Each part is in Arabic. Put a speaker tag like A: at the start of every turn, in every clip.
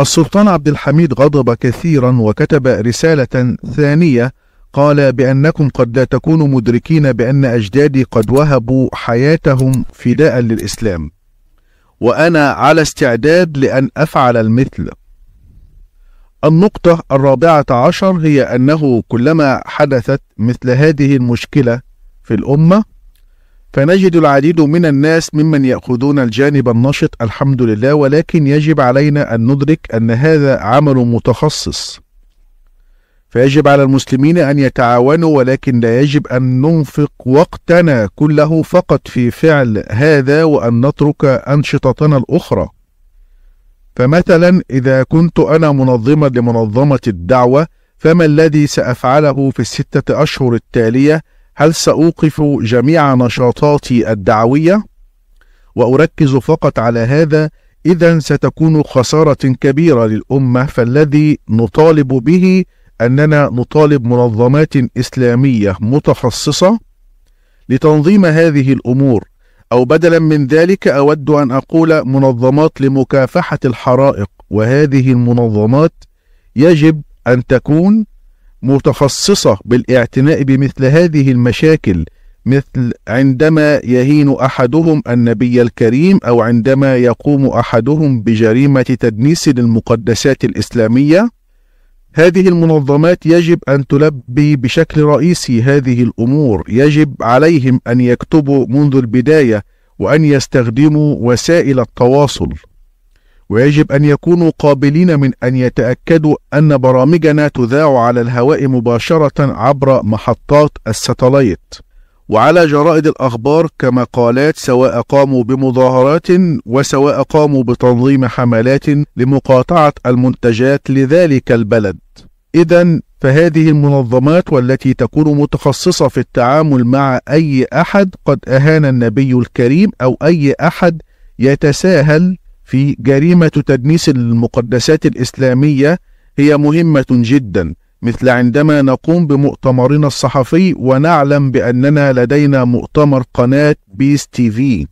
A: السلطان عبد الحميد غضب كثيرا وكتب رسالة ثانية قال بأنكم قد لا تكونوا مدركين بأن أجدادي قد وهبوا حياتهم فداء للإسلام وأنا على استعداد لأن أفعل المثل النقطة الرابعة عشر هي أنه كلما حدثت مثل هذه المشكلة في الأمة فنجد العديد من الناس ممن يأخذون الجانب النشط الحمد لله ولكن يجب علينا أن ندرك أن هذا عمل متخصص فيجب على المسلمين أن يتعاونوا ولكن لا يجب أن ننفق وقتنا كله فقط في فعل هذا وأن نترك أنشطتنا الأخرى فمثلا إذا كنت أنا منظما لمنظمة الدعوة فما الذي سأفعله في الستة أشهر التالية هل سأوقف جميع نشاطاتي الدعوية؟ وأركز فقط على هذا إذا ستكون خسارة كبيرة للأمة فالذي نطالب به أننا نطالب منظمات إسلامية متخصصة لتنظيم هذه الأمور أو بدلا من ذلك أود أن أقول منظمات لمكافحة الحرائق وهذه المنظمات يجب أن تكون متخصصة بالاعتناء بمثل هذه المشاكل مثل عندما يهين أحدهم النبي الكريم أو عندما يقوم أحدهم بجريمة تدنيس للمقدسات الإسلامية هذه المنظمات يجب أن تلبي بشكل رئيسي هذه الأمور يجب عليهم أن يكتبوا منذ البداية وأن يستخدموا وسائل التواصل ويجب أن يكونوا قابلين من أن يتأكدوا أن برامجنا تذاع على الهواء مباشرة عبر محطات الستلايت وعلى جرائد الأخبار كمقالات سواء قاموا بمظاهرات وسواء قاموا بتنظيم حملات لمقاطعة المنتجات لذلك البلد. إذا فهذه المنظمات والتي تكون متخصصة في التعامل مع أي أحد قد أهان النبي الكريم أو أي أحد يتساهل في جريمة تدنيس المقدسات الإسلامية هي مهمة جدا مثل عندما نقوم بمؤتمرنا الصحفي ونعلم بأننا لدينا مؤتمر قناة بيس تي في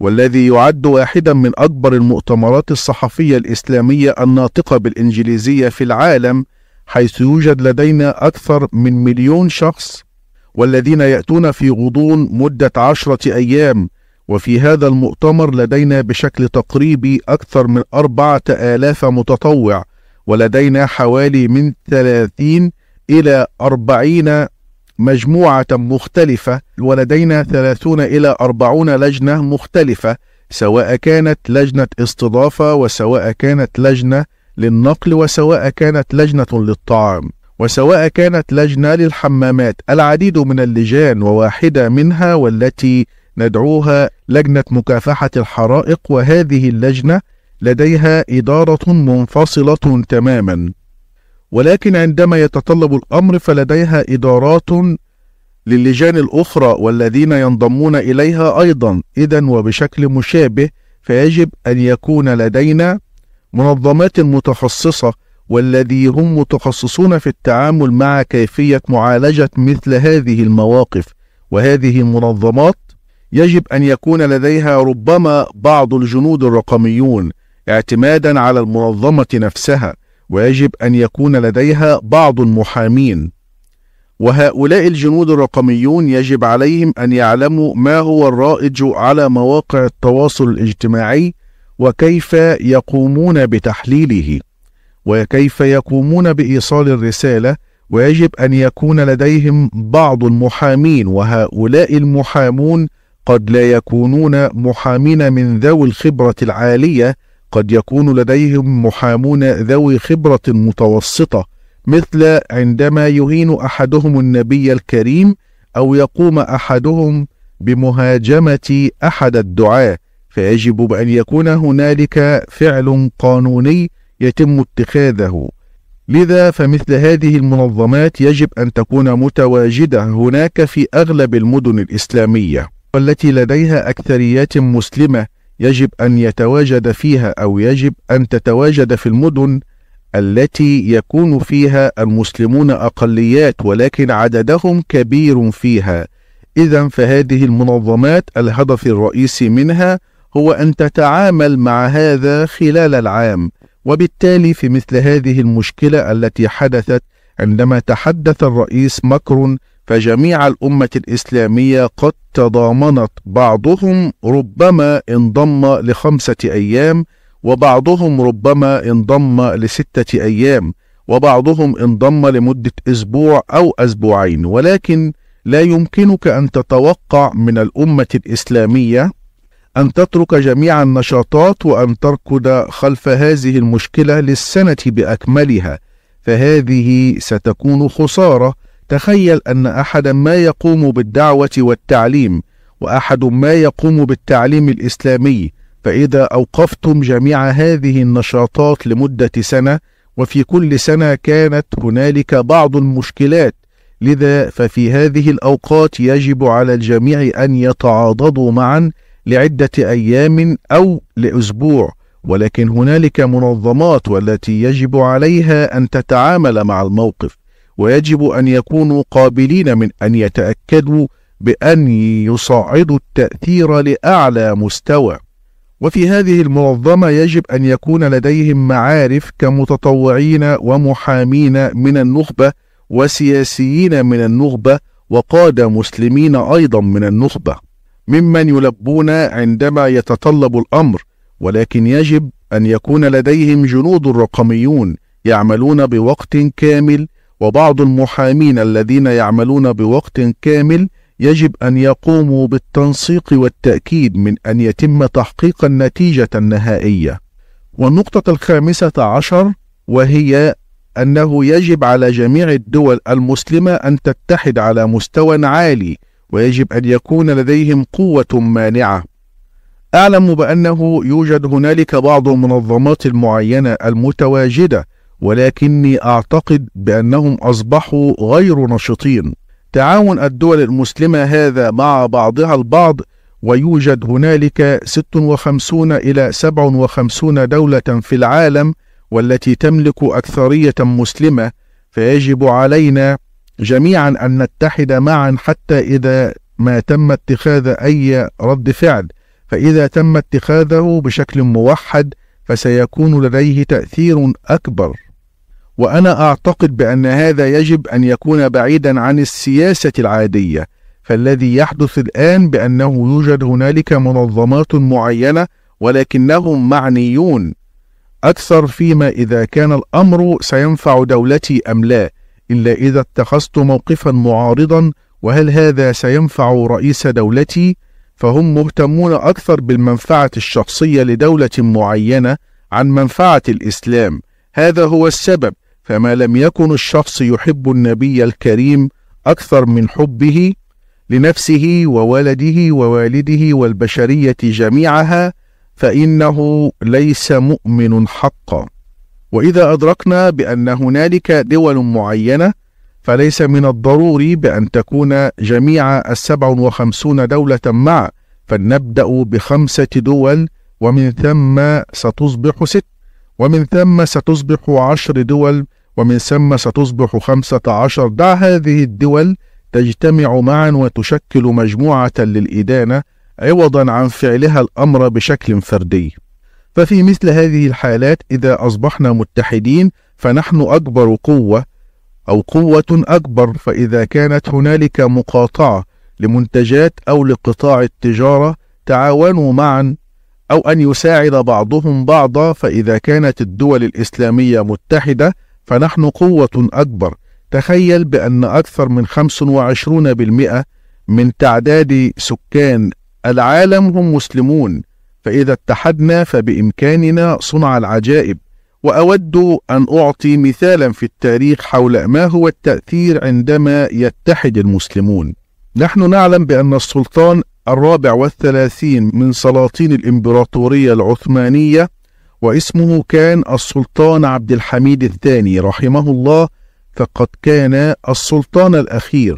A: والذي يعد واحدا من أكبر المؤتمرات الصحفية الإسلامية الناطقة بالإنجليزية في العالم حيث يوجد لدينا أكثر من مليون شخص والذين يأتون في غضون مدة عشرة أيام وفي هذا المؤتمر لدينا بشكل تقريبي أكثر من أربعة آلاف متطوع ولدينا حوالي من 30 إلى 40 مجموعة مختلفة ولدينا 30 إلى 40 لجنة مختلفة سواء كانت لجنة استضافة وسواء كانت لجنة للنقل وسواء كانت لجنة للطعام وسواء كانت لجنة للحمامات العديد من اللجان وواحدة منها والتي ندعوها لجنة مكافحة الحرائق وهذه اللجنة لديها إدارة منفصلة تماما ولكن عندما يتطلب الأمر فلديها إدارات للجان الأخرى والذين ينضمون إليها أيضا إذا وبشكل مشابه فيجب أن يكون لدينا منظمات متخصصة والذي هم متخصصون في التعامل مع كيفية معالجة مثل هذه المواقف وهذه المنظمات يجب أن يكون لديها ربما بعض الجنود الرقميون اعتمادا على المنظمة نفسها ويجب أن يكون لديها بعض المحامين وهؤلاء الجنود الرقميون يجب عليهم أن يعلموا ما هو الرائج على مواقع التواصل الاجتماعي وكيف يقومون بتحليله وكيف يقومون بإيصال الرسالة ويجب أن يكون لديهم بعض المحامين وهؤلاء المحامون قد لا يكونون محامين من ذوي الخبرة العالية قد يكون لديهم محامون ذوي خبرة متوسطة مثل عندما يهين أحدهم النبي الكريم أو يقوم أحدهم بمهاجمة أحد الدعاة فيجب أن يكون هنالك فعل قانوني يتم اتخاذه لذا فمثل هذه المنظمات يجب أن تكون متواجدة هناك في أغلب المدن الإسلامية والتي لديها أكثريات مسلمة يجب أن يتواجد فيها أو يجب أن تتواجد في المدن التي يكون فيها المسلمون أقليات ولكن عددهم كبير فيها إذا فهذه المنظمات الهدف الرئيسي منها هو أن تتعامل مع هذا خلال العام وبالتالي في مثل هذه المشكلة التي حدثت عندما تحدث الرئيس مكرون فجميع الأمة الإسلامية قد تضامنت بعضهم ربما انضم لخمسة أيام وبعضهم ربما انضم لستة أيام وبعضهم انضم لمدة أسبوع أو أسبوعين ولكن لا يمكنك أن تتوقع من الأمة الإسلامية أن تترك جميع النشاطات وأن تركض خلف هذه المشكلة للسنة بأكملها فهذه ستكون خسارة تخيل أن أحدا ما يقوم بالدعوة والتعليم وأحد ما يقوم بالتعليم الإسلامي فإذا أوقفتم جميع هذه النشاطات لمدة سنة وفي كل سنة كانت هنالك بعض المشكلات لذا ففي هذه الأوقات يجب على الجميع أن يتعاضدوا معا لعدة أيام أو لأسبوع ولكن هنالك منظمات والتي يجب عليها أن تتعامل مع الموقف ويجب أن يكونوا قابلين من أن يتأكدوا بأن يصعدوا التأثير لأعلى مستوى وفي هذه المنظمة يجب أن يكون لديهم معارف كمتطوعين ومحامين من النخبة وسياسيين من النخبة وقادة مسلمين أيضا من النخبة ممن يلبون عندما يتطلب الأمر ولكن يجب أن يكون لديهم جنود رقميون يعملون بوقت كامل وبعض المحامين الذين يعملون بوقت كامل يجب أن يقوموا بالتنسيق والتأكيد من أن يتم تحقيق النتيجة النهائية. والنقطة الخامسة عشر وهي أنه يجب على جميع الدول المسلمة أن تتحد على مستوى عالي ويجب أن يكون لديهم قوة مانعة. أعلم بأنه يوجد هنالك بعض المنظمات المعينة المتواجدة ولكني أعتقد بأنهم أصبحوا غير نشطين تعاون الدول المسلمة هذا مع بعضها البعض ويوجد هنالك 56 إلى 57 دولة في العالم والتي تملك أكثرية مسلمة فيجب علينا جميعا أن نتحد معا حتى إذا ما تم اتخاذ أي رد فعل فإذا تم اتخاذه بشكل موحد فسيكون لديه تأثير أكبر وأنا أعتقد بأن هذا يجب أن يكون بعيدا عن السياسة العادية فالذي يحدث الآن بأنه يوجد هنالك منظمات معينة ولكنهم معنيون أكثر فيما إذا كان الأمر سينفع دولتي أم لا إلا إذا اتخذت موقفا معارضا وهل هذا سينفع رئيس دولتي فهم مهتمون أكثر بالمنفعة الشخصية لدولة معينة عن منفعة الإسلام هذا هو السبب فما لم يكن الشخص يحب النبي الكريم أكثر من حبه لنفسه وولده ووالده والبشرية جميعها فإنه ليس مؤمن حقا وإذا أدركنا بأن هنالك دول معينة فليس من الضروري بأن تكون جميع السبع وخمسون دولة معا فلنبدأ بخمسة دول ومن ثم ستصبح ست ومن ثم ستصبح عشر دول ومن ثم ستصبح خمسة عشر دع هذه الدول تجتمع معا وتشكل مجموعة للإدانة عوضا عن فعلها الأمر بشكل فردي ففي مثل هذه الحالات إذا أصبحنا متحدين فنحن أكبر قوة أو قوة أكبر فإذا كانت هنالك مقاطعة لمنتجات أو لقطاع التجارة تعاونوا معا أو أن يساعد بعضهم بعضا فإذا كانت الدول الإسلامية متحدة فنحن قوة أكبر تخيل بأن أكثر من 25% من تعداد سكان العالم هم مسلمون فإذا اتحدنا فبإمكاننا صنع العجائب وأود أن أعطي مثالا في التاريخ حول ما هو التأثير عندما يتحد المسلمون نحن نعلم بأن السلطان الرابع والثلاثين من سلاطين الإمبراطورية العثمانية واسمه كان السلطان عبد الحميد الثاني رحمه الله فقد كان السلطان الأخير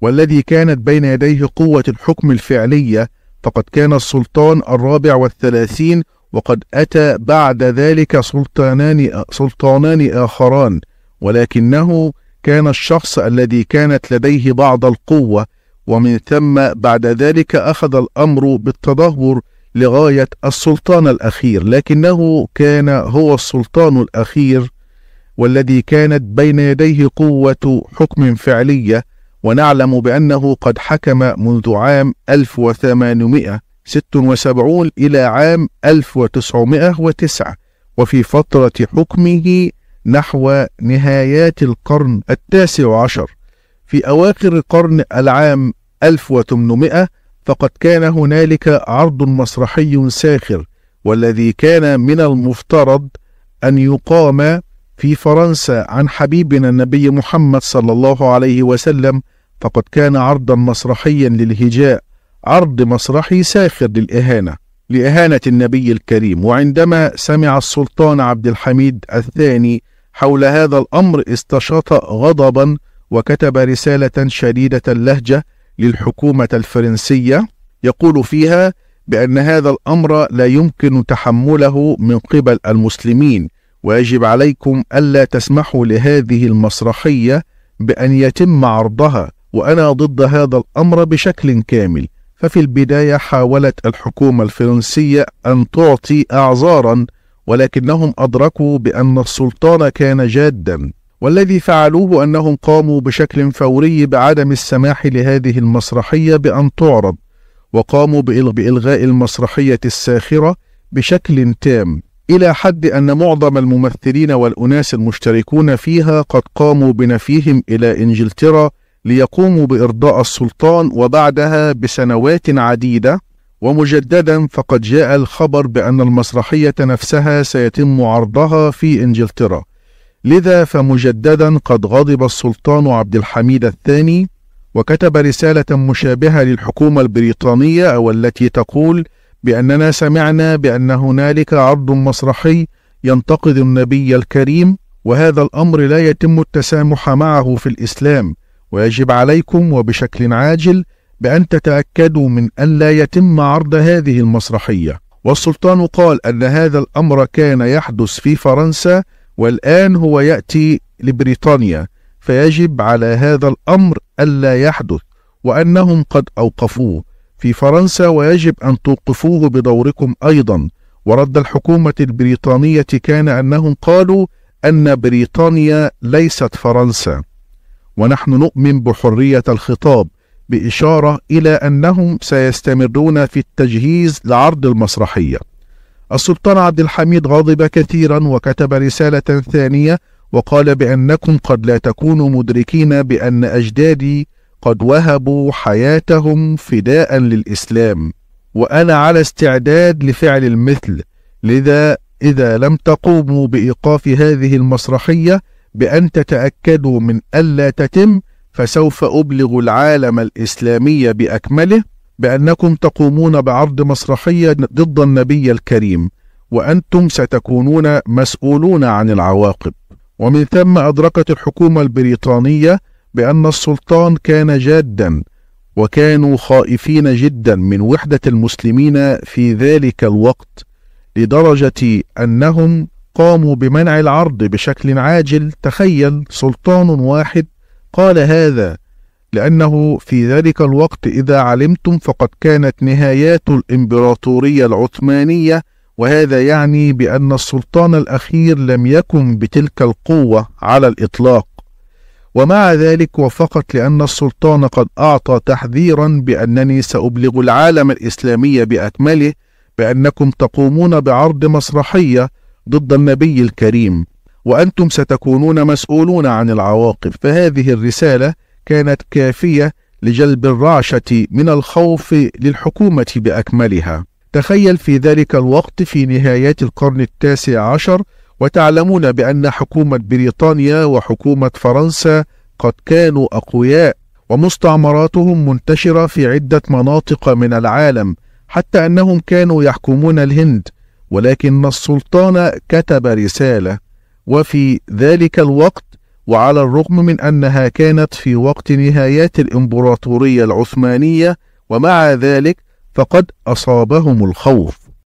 A: والذي كانت بين يديه قوة الحكم الفعلية فقد كان السلطان الرابع والثلاثين وقد أتى بعد ذلك سلطانان, سلطانان آخران ولكنه كان الشخص الذي كانت لديه بعض القوة ومن ثم بعد ذلك أخذ الأمر بالتدهور لغاية السلطان الأخير لكنه كان هو السلطان الأخير والذي كانت بين يديه قوة حكم فعلية ونعلم بأنه قد حكم منذ عام 1876 إلى عام 1909 وفي فترة حكمه نحو نهايات القرن التاسع عشر في أواخر القرن العام 1800 فقد كان هنالك عرض مسرحي ساخر والذي كان من المفترض أن يقام في فرنسا عن حبيبنا النبي محمد صلى الله عليه وسلم فقد كان عرضا مسرحيا للهجاء عرض مسرحي ساخر للإهانة لإهانة النبي الكريم وعندما سمع السلطان عبد الحميد الثاني حول هذا الأمر استشاط غضبا وكتب رسالة شديدة اللهجة للحكومة الفرنسية يقول فيها بأن هذا الأمر لا يمكن تحمله من قبل المسلمين ويجب عليكم ألا تسمحوا لهذه المسرحية بأن يتم عرضها وأنا ضد هذا الأمر بشكل كامل ففي البداية حاولت الحكومة الفرنسية أن تعطي أعذارا ولكنهم أدركوا بأن السلطان كان جادا والذي فعلوه أنهم قاموا بشكل فوري بعدم السماح لهذه المسرحية بأن تعرض وقاموا بإلغاء المسرحية الساخرة بشكل تام إلى حد أن معظم الممثلين والأناس المشتركون فيها قد قاموا بنفيهم إلى إنجلترا ليقوموا بإرضاء السلطان وبعدها بسنوات عديدة ومجددا فقد جاء الخبر بأن المسرحية نفسها سيتم عرضها في إنجلترا لذا فمجددا قد غضب السلطان عبد الحميد الثاني وكتب رسالة مشابهة للحكومة البريطانية أو التي تقول بأننا سمعنا بأن هنالك عرض مسرحي ينتقد النبي الكريم وهذا الأمر لا يتم التسامح معه في الإسلام ويجب عليكم وبشكل عاجل بأن تتأكدوا من أن لا يتم عرض هذه المسرحية والسلطان قال أن هذا الأمر كان يحدث في فرنسا والآن هو يأتي لبريطانيا فيجب على هذا الأمر ألا يحدث وأنهم قد أوقفوه في فرنسا ويجب أن توقفوه بدوركم أيضا ورد الحكومة البريطانية كان أنهم قالوا أن بريطانيا ليست فرنسا ونحن نؤمن بحرية الخطاب بإشارة إلى أنهم سيستمرون في التجهيز لعرض المسرحية السلطان عبد الحميد غضب كثيرا وكتب رسالة ثانية وقال بأنكم قد لا تكونوا مدركين بأن أجدادي قد وهبوا حياتهم فداء للإسلام وأنا على استعداد لفعل المثل لذا إذا لم تقوموا بإيقاف هذه المسرحية بأن تتأكدوا من ألا تتم فسوف أبلغ العالم الإسلامي بأكمله بأنكم تقومون بعرض مسرحية ضد النبي الكريم وأنتم ستكونون مسؤولون عن العواقب ومن ثم أدركت الحكومة البريطانية بأن السلطان كان جادا وكانوا خائفين جدا من وحدة المسلمين في ذلك الوقت لدرجة أنهم قاموا بمنع العرض بشكل عاجل تخيل سلطان واحد قال هذا لأنه في ذلك الوقت إذا علمتم فقد كانت نهايات الإمبراطورية العثمانية وهذا يعني بأن السلطان الأخير لم يكن بتلك القوة على الإطلاق ومع ذلك وفقت لأن السلطان قد أعطى تحذيرا بأنني سأبلغ العالم الإسلامي بأكمله بأنكم تقومون بعرض مسرحية ضد النبي الكريم وأنتم ستكونون مسؤولون عن العواقب فهذه الرسالة كانت كافية لجلب الرعشة من الخوف للحكومة بأكملها تخيل في ذلك الوقت في نهايات القرن التاسع عشر وتعلمون بأن حكومة بريطانيا وحكومة فرنسا قد كانوا أقوياء ومستعمراتهم منتشرة في عدة مناطق من العالم حتى أنهم كانوا يحكمون الهند ولكن السلطان كتب رسالة وفي ذلك الوقت وعلى الرغم من أنها كانت في وقت نهايات الإمبراطورية العثمانية ومع ذلك فقد أصابهم الخوف